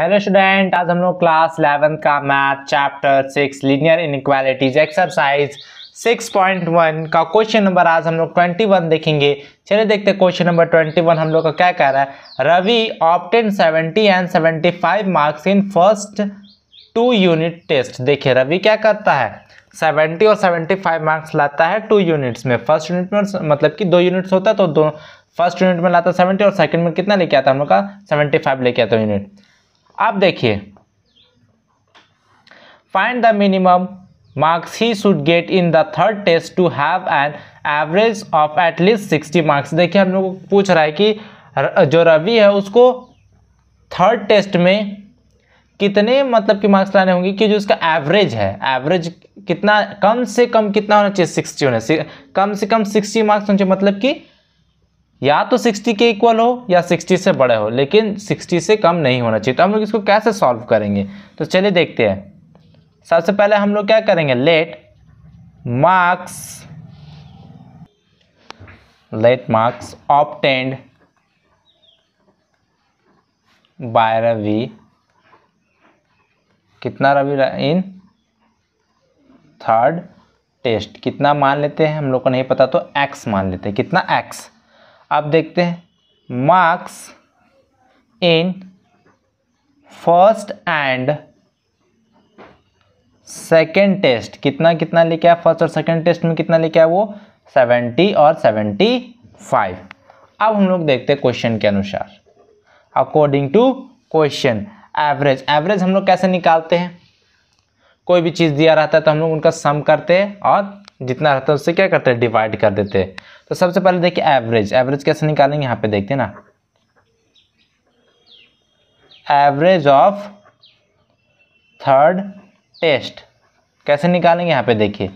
Hello student आज हम लोग क्लास इलेवन का math chapter six linear inequalities exercise six point one का क्वेश्चन नंबर आज हम लोग ट्वेंटी वन देखेंगे चलिए देखते हैं क्वेश्चन नंबर ट्वेंटी वन हम लोग का क्या कह रहा है Ravi obtained seventy and seventy five marks in first two unit test देखिए रवि क्या करता है सेवेंटी और फाइव मार्क्स लाता है टू यूनिट्स में फर्स्ट यूनिट में मतलब कि दो यूनिट्स होता है तो दो फर्स्ट यूनिट में लाता सेवेंटी और सेकंड में कितना लेके आता है हम लोग का सेवेंटी फाइव लेके आता यूनिट अब देखिए find the minimum marks he should get in the third test to have an average of at least sixty marks देखिए हम लोग को पूछ रहा है कि जो रवि है उसको थर्ड टेस्ट में कितने मतलब कि मार्क्स लाने होंगे कि जो उसका एवरेज है एवरेज कितना कम से कम कितना होना चाहिए सिक्सटी होना चाहिए कम से कम सिक्सटी मार्क्स होना चाहिए मतलब कि या तो 60 के इक्वल हो या 60 से बड़े हो लेकिन 60 से कम नहीं होना चाहिए तो हम लोग इसको कैसे सॉल्व करेंगे तो चलिए देखते हैं सबसे पहले हम लोग क्या करेंगे let marks let marks obtained by Ravi कितना रवि इन थर्ड टेस्ट कितना मान लेते हैं हम लोग को नहीं पता तो एक्स मान लेते हैं कितना एक्स आप देखते हैं marks in first and second test कितना कितना लेके आया फर्स्ट और सेकेंड टेस्ट में कितना लेके आया वो सेवेंटी और सेवेंटी फाइव अब हम लोग देखते हैं क्वेश्चन के अनुसार according to question average average हम लोग कैसे निकालते हैं कोई भी चीज़ दिया रहता है तो हम लोग उनका सम करते हैं और जितना रहता है उससे क्या करते हैं डिवाइड कर देते हैं तो सबसे पहले देखिए एवरेज एवरेज कैसे निकालेंगे यहाँ पे देखते हैं ना एवरेज ऑफ थर्ड टेस्ट कैसे निकालेंगे यहाँ पे देखिए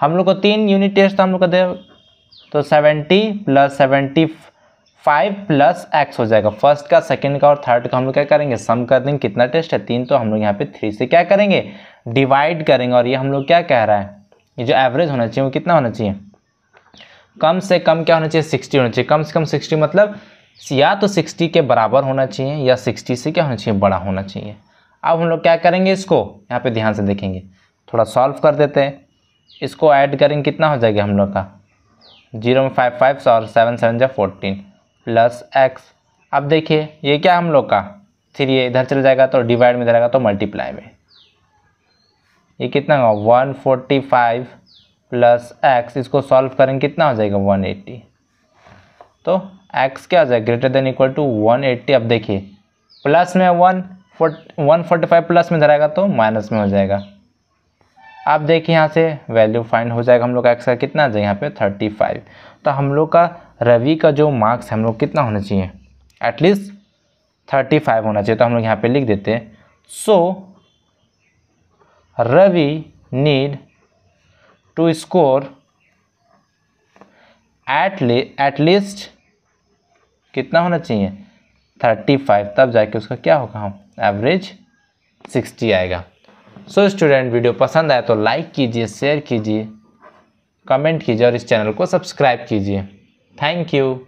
हम लोग को तीन यूनिट टेस्ट तो हम लोग को दे तो seventy plus seventy five plus x हो जाएगा फर्स्ट का सेकंड का और थर्ड का हम लोग क्या करेंगे सम कर देंगे कितना टेस्ट है तीन तो हम लोग यहाँ पे थ्री से क्या करेंगे डिवाइड करेंगे और ये हम लोग क्या कह रहा है ये जो एवरेज होना चाहिए वो कितना होना चाहिए कम से कम क्या होना चाहिए सिक्सटी होना चाहिए कम से कम सिक्सटी मतलब या तो सिक्सटी के बराबर होना चाहिए या सिक्सटी से क्या होना चाहिए बड़ा होना चाहिए अब हम लोग क्या करेंगे इसको यहाँ पे ध्यान से देखेंगे थोड़ा सॉल्व कर देते हैं इसको ऐड करेंगे कितना हो जाएगा हम लोग का जीरो में फाइव फाइव और सेवन सेवन जै फोर्टीन प्लस एक्स अब देखिए ये क्या हम लोग का फिर ये इधर चल जाएगा तो डिवाइड में जाएगा तो मल्टीप्लाई में ये कितना होगा one forty five plus x इसको सॉल्व करेंगे कितना हो जाएगा वन एट्टी तो एक्स क्या हो जाएगा greater than equal to one eighty अब देखिए प्लस में one one forty five plus में धराएगा तो माइनस में हो जाएगा आप देखिए यहाँ से वैल्यू फाइंड हो जाएगा हम लोग का एक्स का कितना आ जाएगा यहाँ पे थर्टी फाइव तो हम लोग का रवि का जो मार्क्स हम लोग कितना होना चाहिए एटलीस्ट थर्टी फाइव होना चाहिए तो हम लोग यहाँ पे लिख देते हैं so Ravi need to score एटली एटलीस्ट कितना होना चाहिए थर्टी फाइव तब जाके उसका क्या होगा हम एवरेज सिक्सटी आएगा सो so, स्टूडेंट वीडियो पसंद आए तो लाइक कीजिए शेयर कीजिए कमेंट कीजिए और इस चैनल को सब्सक्राइब कीजिए Thank you.